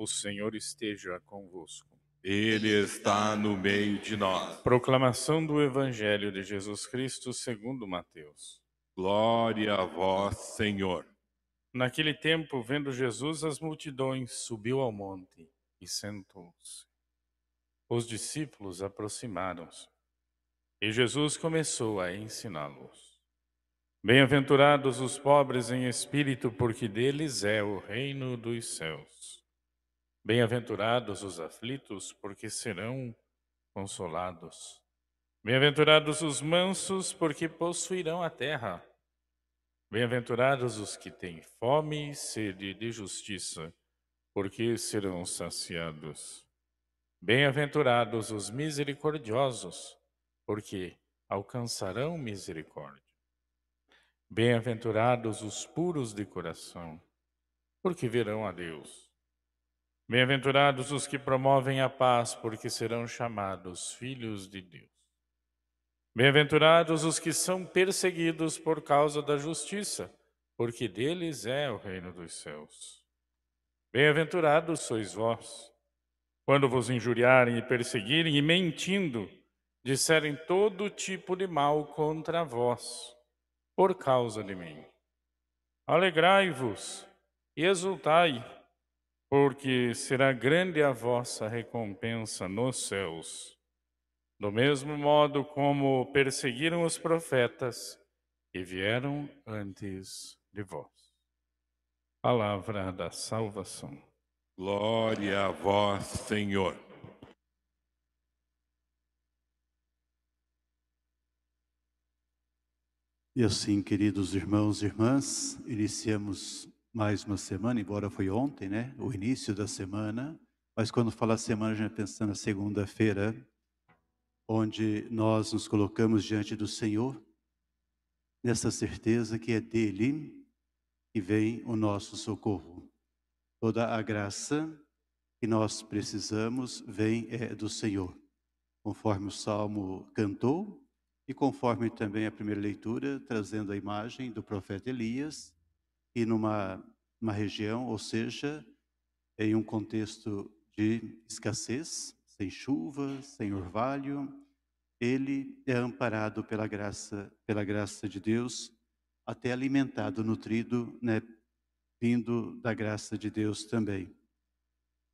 O Senhor esteja convosco. Ele está no meio de nós. Proclamação do Evangelho de Jesus Cristo segundo Mateus. Glória a vós, Senhor. Naquele tempo, vendo Jesus as multidões, subiu ao monte e sentou-se. Os discípulos aproximaram-se e Jesus começou a ensiná-los. Bem-aventurados os pobres em espírito, porque deles é o reino dos céus. Bem-aventurados os aflitos, porque serão consolados. Bem-aventurados os mansos, porque possuirão a terra. Bem-aventurados os que têm fome e sede de justiça, porque serão saciados. Bem-aventurados os misericordiosos, porque alcançarão misericórdia. Bem-aventurados os puros de coração, porque verão a Deus. Bem-aventurados os que promovem a paz, porque serão chamados filhos de Deus. Bem-aventurados os que são perseguidos por causa da justiça, porque deles é o reino dos céus. Bem-aventurados sois vós, quando vos injuriarem e perseguirem e mentindo, disserem todo tipo de mal contra vós, por causa de mim. Alegrai-vos e exultai, porque será grande a vossa recompensa nos céus. Do mesmo modo como perseguiram os profetas que vieram antes de vós. Palavra da salvação. Glória a vós, Senhor. E assim, queridos irmãos e irmãs, iniciamos mais uma semana, embora foi ontem, né? O início da semana, mas quando fala semana, a gente na segunda-feira, onde nós nos colocamos diante do Senhor, nessa certeza que é dele que vem o nosso socorro. Toda a graça que nós precisamos vem é do Senhor, conforme o salmo cantou e conforme também a primeira leitura, trazendo a imagem do profeta Elias e numa uma região, ou seja, em um contexto de escassez, sem chuva, sem orvalho, ele é amparado pela graça, pela graça de Deus, até alimentado, nutrido, né, vindo da graça de Deus também.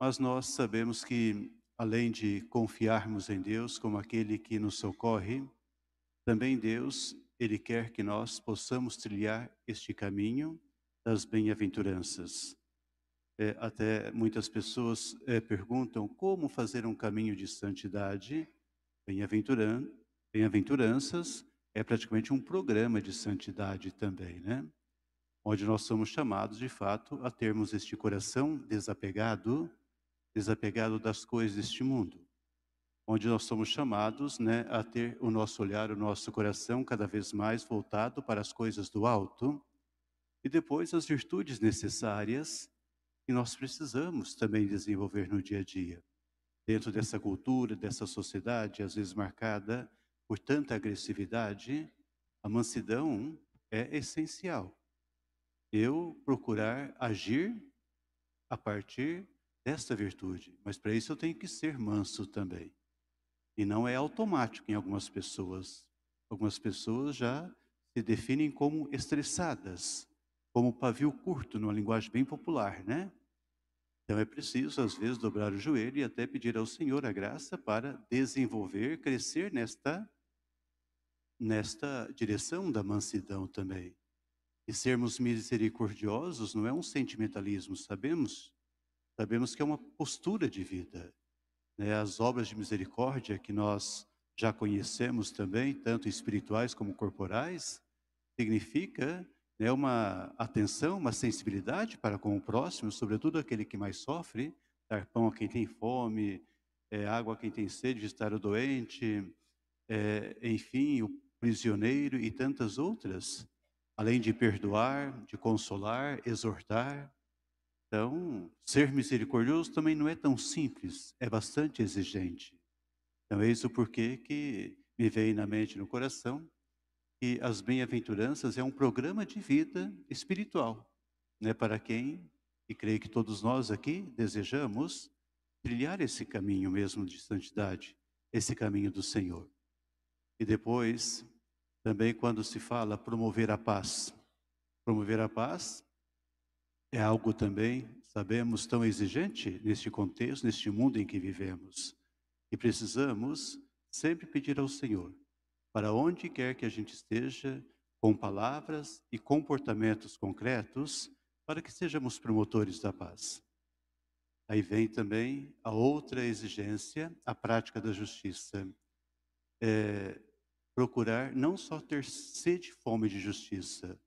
Mas nós sabemos que além de confiarmos em Deus como aquele que nos socorre, também Deus, ele quer que nós possamos trilhar este caminho das bem-aventuranças. É, até muitas pessoas é, perguntam como fazer um caminho de santidade. Bem-aventuran, bem-aventuranças é praticamente um programa de santidade também, né? Onde nós somos chamados, de fato, a termos este coração desapegado, desapegado das coisas deste mundo. Onde nós somos chamados né, a ter o nosso olhar, o nosso coração cada vez mais voltado para as coisas do alto e depois as virtudes necessárias que nós precisamos também desenvolver no dia a dia. Dentro dessa cultura, dessa sociedade, às vezes marcada por tanta agressividade, a mansidão é essencial. Eu procurar agir a partir desta virtude, mas para isso eu tenho que ser manso também. E não é automático em algumas pessoas. Algumas pessoas já se definem como estressadas, como pavio curto, numa linguagem bem popular, né? Então é preciso, às vezes, dobrar o joelho e até pedir ao Senhor a graça para desenvolver, crescer nesta, nesta direção da mansidão também. E sermos misericordiosos não é um sentimentalismo, sabemos? Sabemos que é uma postura de vida. Né? As obras de misericórdia que nós já conhecemos também, tanto espirituais como corporais, significa né, uma atenção, uma sensibilidade para com o próximo, sobretudo aquele que mais sofre, dar pão a quem tem fome, é, água a quem tem sede, estar o doente, é, enfim, o prisioneiro e tantas outras, além de perdoar, de consolar, exortar. Então, ser misericordioso também não é tão simples, é bastante exigente. Então, é isso porque que me veio na mente, no coração, e as bem-aventuranças é um programa de vida espiritual, né, para quem, e creio que todos nós aqui desejamos, trilhar esse caminho mesmo de santidade, esse caminho do Senhor. E depois, também quando se fala promover a paz. Promover a paz é algo também, sabemos, tão exigente neste contexto, neste mundo em que vivemos. E precisamos sempre pedir ao Senhor para onde quer que a gente esteja, com palavras e comportamentos concretos, para que sejamos promotores da paz. Aí vem também a outra exigência, a prática da justiça. É procurar não só ter sede e fome de justiça,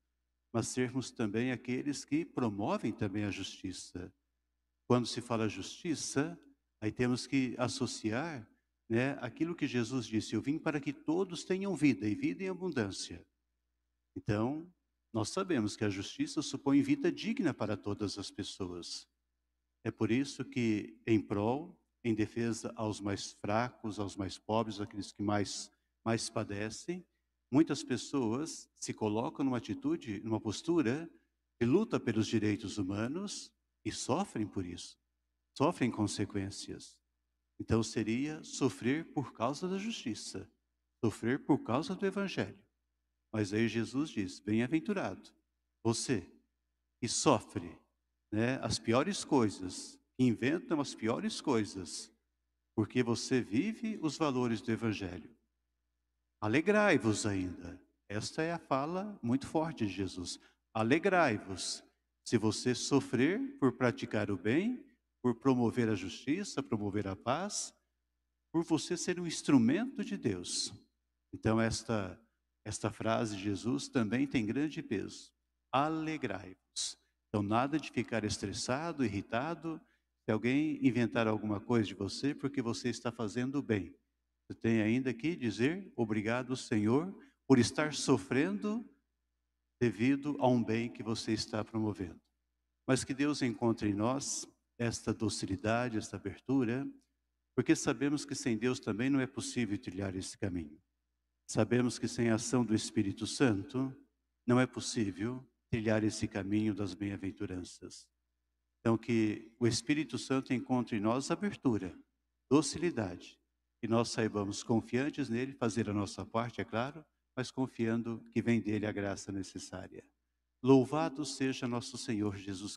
mas sermos também aqueles que promovem também a justiça. Quando se fala justiça, aí temos que associar né, aquilo que Jesus disse: Eu vim para que todos tenham vida e vida em abundância. Então, nós sabemos que a justiça supõe vida digna para todas as pessoas. É por isso que, em prol, em defesa aos mais fracos, aos mais pobres, aqueles que mais, mais padecem, muitas pessoas se colocam numa atitude, numa postura de luta pelos direitos humanos e sofrem por isso, sofrem consequências. Então seria sofrer por causa da justiça, sofrer por causa do evangelho. Mas aí Jesus diz: Bem-aventurado você que sofre né, as piores coisas, que inventam as piores coisas, porque você vive os valores do evangelho. Alegrai-vos ainda. Esta é a fala muito forte de Jesus. Alegrai-vos se você sofrer por praticar o bem por promover a justiça, promover a paz, por você ser um instrumento de Deus. Então, esta, esta frase de Jesus também tem grande peso. Alegrai-vos. Então, nada de ficar estressado, irritado, se alguém inventar alguma coisa de você, porque você está fazendo bem. Você tem ainda que dizer obrigado, Senhor, por estar sofrendo devido a um bem que você está promovendo. Mas que Deus encontre em nós esta docilidade, esta abertura, porque sabemos que sem Deus também não é possível trilhar esse caminho. Sabemos que sem a ação do Espírito Santo não é possível trilhar esse caminho das bem-aventuranças. Então, que o Espírito Santo encontre em nós abertura, docilidade, e nós saibamos confiantes nele, fazer a nossa parte, é claro, mas confiando que vem dele a graça necessária. Louvado seja nosso Senhor Jesus Cristo.